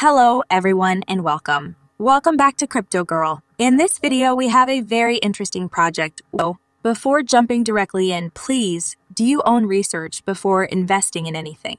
Hello everyone and welcome. Welcome back to Crypto Girl. In this video, we have a very interesting project. So, before jumping directly in, please do you own research before investing in anything.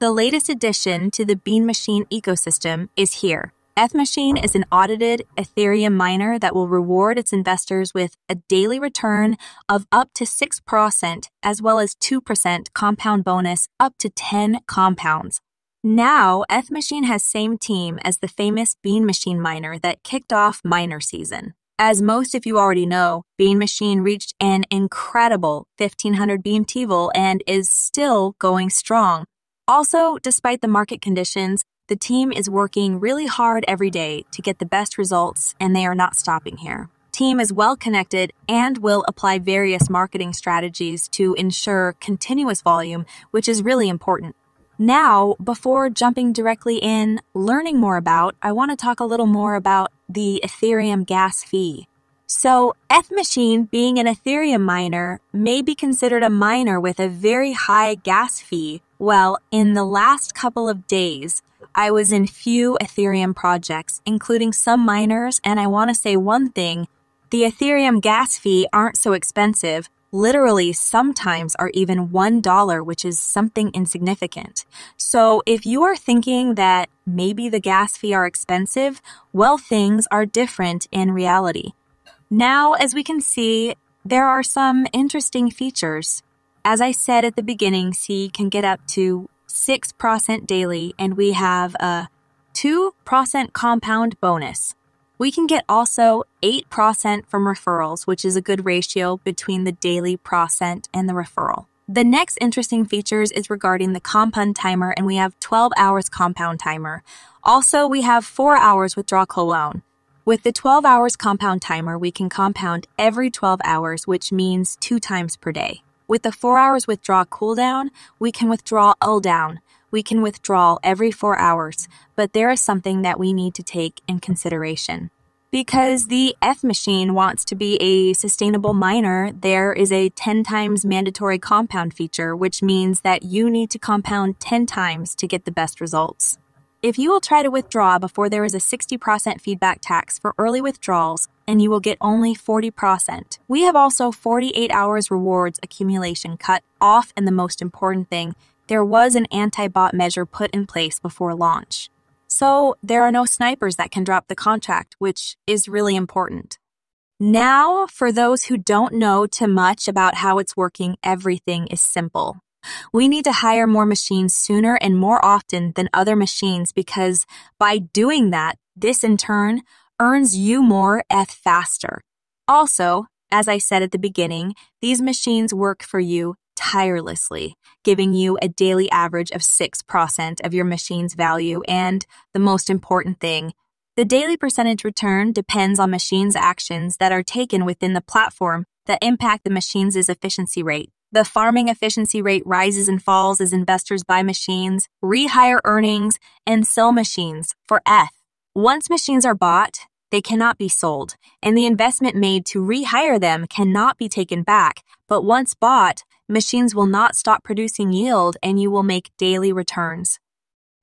The latest addition to the Bean Machine ecosystem is here. Eth Machine is an audited Ethereum miner that will reward its investors with a daily return of up to 6% as well as 2% compound bonus up to 10 compounds. Now, Eth Machine has same team as the famous Bean Machine Miner that kicked off miner season. As most of you already know, Bean Machine reached an incredible 1500 beam TVL and is still going strong. Also, despite the market conditions, the team is working really hard every day to get the best results and they are not stopping here. Team is well connected and will apply various marketing strategies to ensure continuous volume, which is really important. Now, before jumping directly in learning more about, I want to talk a little more about the Ethereum gas fee. So, Machine, being an Ethereum miner, may be considered a miner with a very high gas fee. Well, in the last couple of days, I was in few Ethereum projects, including some miners, and I want to say one thing the Ethereum gas fee aren't so expensive, literally sometimes are even $1, which is something insignificant. So if you are thinking that maybe the gas fee are expensive, well, things are different in reality. Now, as we can see, there are some interesting features. As I said at the beginning, C can get up to 6% daily, and we have a 2% compound bonus. We can get also 8% from referrals, which is a good ratio between the daily procent and the referral. The next interesting features is regarding the compound timer, and we have 12 hours compound timer. Also, we have 4 hours withdraw cologne. With the 12 hours compound timer, we can compound every 12 hours, which means two times per day. With the 4 hours withdraw cooldown, we can withdraw all down, we can withdraw every four hours, but there is something that we need to take in consideration. Because the F machine wants to be a sustainable miner, there is a 10 times mandatory compound feature, which means that you need to compound 10 times to get the best results. If you will try to withdraw before there is a 60% feedback tax for early withdrawals, and you will get only 40%. We have also 48 hours rewards accumulation cut off, and the most important thing, there was an anti bot measure put in place before launch. So there are no snipers that can drop the contract, which is really important. Now, for those who don't know too much about how it's working, everything is simple. We need to hire more machines sooner and more often than other machines because by doing that, this in turn earns you more ETH faster. Also, as I said at the beginning, these machines work for you tirelessly, giving you a daily average of 6% of your machine's value. And the most important thing, the daily percentage return depends on machine's actions that are taken within the platform that impact the machine's efficiency rate. The farming efficiency rate rises and falls as investors buy machines, rehire earnings, and sell machines for F. Once machines are bought, they cannot be sold, and the investment made to rehire them cannot be taken back but once bought, machines will not stop producing yield and you will make daily returns.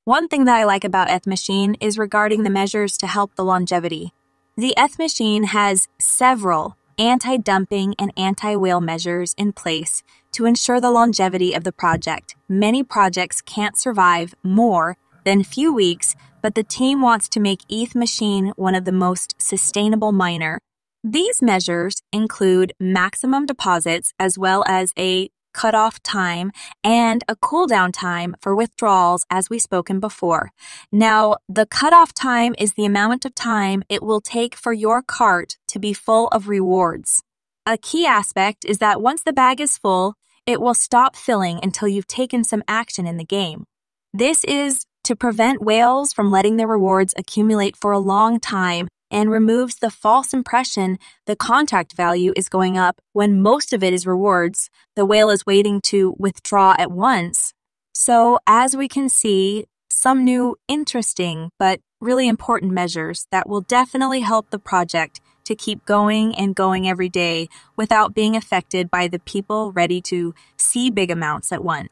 One thing that I like about ETH Machine is regarding the measures to help the longevity. The ETH Machine has several anti dumping and anti whale measures in place to ensure the longevity of the project. Many projects can't survive more than few weeks, but the team wants to make ETH Machine one of the most sustainable miner these measures include maximum deposits as well as a cutoff time and a cooldown time for withdrawals as we have spoken before. Now, the cutoff time is the amount of time it will take for your cart to be full of rewards. A key aspect is that once the bag is full, it will stop filling until you've taken some action in the game. This is to prevent whales from letting their rewards accumulate for a long time and removes the false impression the contact value is going up when most of it is rewards the whale is waiting to withdraw at once. So, as we can see, some new interesting but really important measures that will definitely help the project to keep going and going every day without being affected by the people ready to see big amounts at once.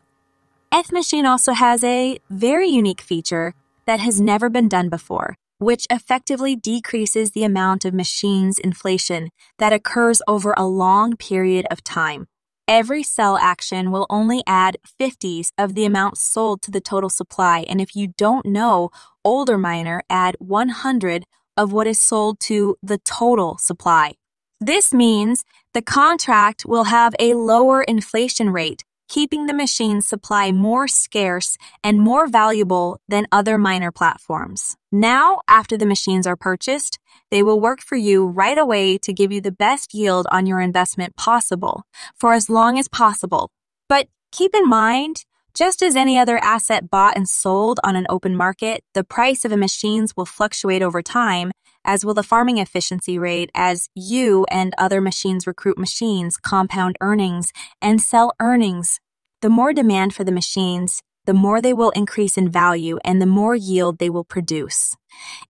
F Machine also has a very unique feature that has never been done before which effectively decreases the amount of machines inflation that occurs over a long period of time. Every sell action will only add 50s of the amount sold to the total supply, and if you don't know, older miner add 100 of what is sold to the total supply. This means the contract will have a lower inflation rate keeping the machine's supply more scarce and more valuable than other miner platforms. Now, after the machines are purchased, they will work for you right away to give you the best yield on your investment possible for as long as possible. But keep in mind, just as any other asset bought and sold on an open market, the price of a machine's will fluctuate over time as will the farming efficiency rate as you and other machines recruit machines, compound earnings, and sell earnings. The more demand for the machines, the more they will increase in value and the more yield they will produce.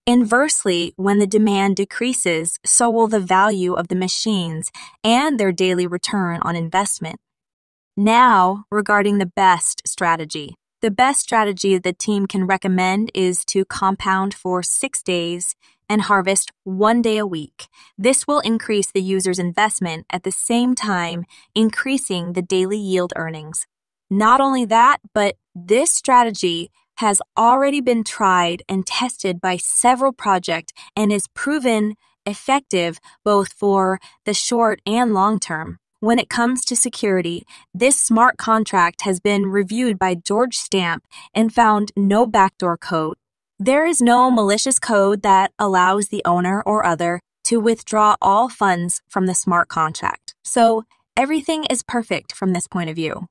Inversely, when the demand decreases, so will the value of the machines and their daily return on investment. Now, regarding the best strategy. The best strategy the team can recommend is to compound for six days and harvest one day a week. This will increase the user's investment at the same time, increasing the daily yield earnings. Not only that, but this strategy has already been tried and tested by several projects and is proven effective both for the short and long term. When it comes to security, this smart contract has been reviewed by George Stamp and found no backdoor code, there is no malicious code that allows the owner or other to withdraw all funds from the smart contract. So everything is perfect from this point of view.